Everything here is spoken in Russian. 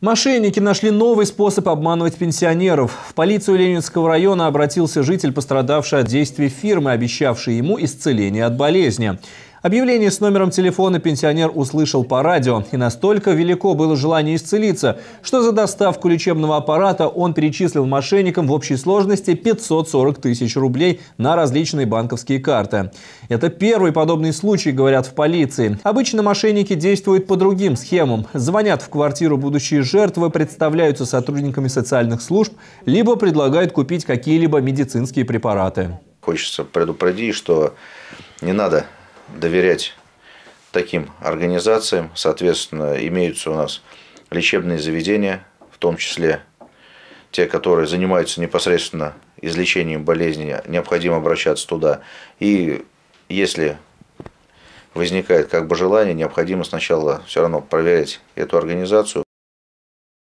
Мошенники нашли новый способ обманывать пенсионеров. В полицию Ленинского района обратился житель, пострадавший от действий фирмы, обещавшей ему исцеление от болезни. Объявление с номером телефона пенсионер услышал по радио, и настолько велико было желание исцелиться, что за доставку лечебного аппарата он перечислил мошенникам в общей сложности 540 тысяч рублей на различные банковские карты. Это первый подобный случай, говорят в полиции. Обычно мошенники действуют по другим схемам. Звонят в квартиру будущие жертвы, представляются сотрудниками социальных служб, либо предлагают купить какие-либо медицинские препараты. Хочется предупредить, что не надо доверять таким организациям. Соответственно, имеются у нас лечебные заведения, в том числе те, которые занимаются непосредственно излечением болезни, необходимо обращаться туда. И если возникает как бы желание, необходимо сначала все равно проверить эту организацию.